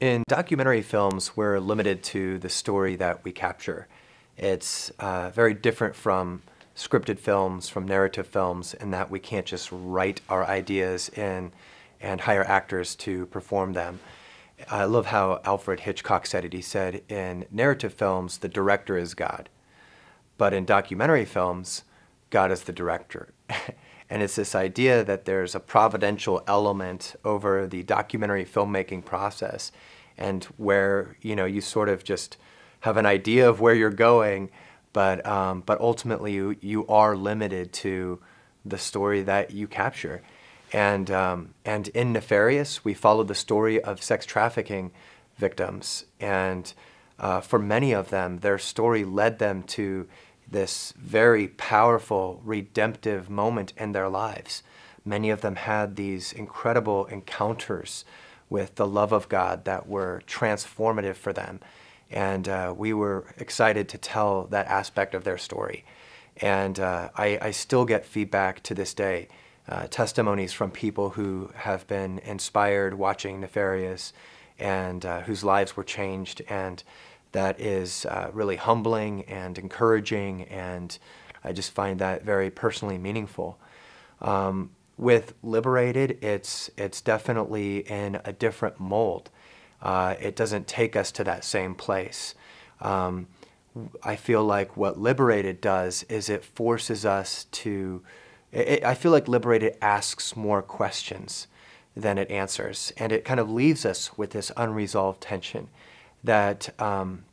In documentary films, we're limited to the story that we capture. It's uh, very different from scripted films, from narrative films, in that we can't just write our ideas in and hire actors to perform them. I love how Alfred Hitchcock said it. He said, in narrative films, the director is God. But in documentary films, God is the director. And it's this idea that there's a providential element over the documentary filmmaking process and where, you know, you sort of just have an idea of where you're going, but, um, but ultimately you, you are limited to the story that you capture. And, um, and in Nefarious, we follow the story of sex trafficking victims. And uh, for many of them, their story led them to this very powerful redemptive moment in their lives. Many of them had these incredible encounters with the love of God that were transformative for them. And uh, we were excited to tell that aspect of their story. And uh, I, I, still get feedback to this day, uh, testimonies from people who have been inspired watching Nefarious and uh, whose lives were changed. And that is uh, really humbling and encouraging, and I just find that very personally meaningful. Um, with Liberated, it's, it's definitely in a different mold. Uh, it doesn't take us to that same place. Um, I feel like what Liberated does is it forces us to, it, I feel like Liberated asks more questions than it answers, and it kind of leaves us with this unresolved tension that um,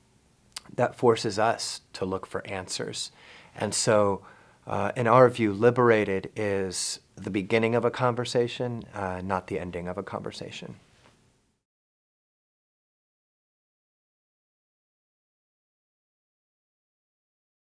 that forces us to look for answers. And so, uh, in our view, liberated is the beginning of a conversation, uh, not the ending of a conversation.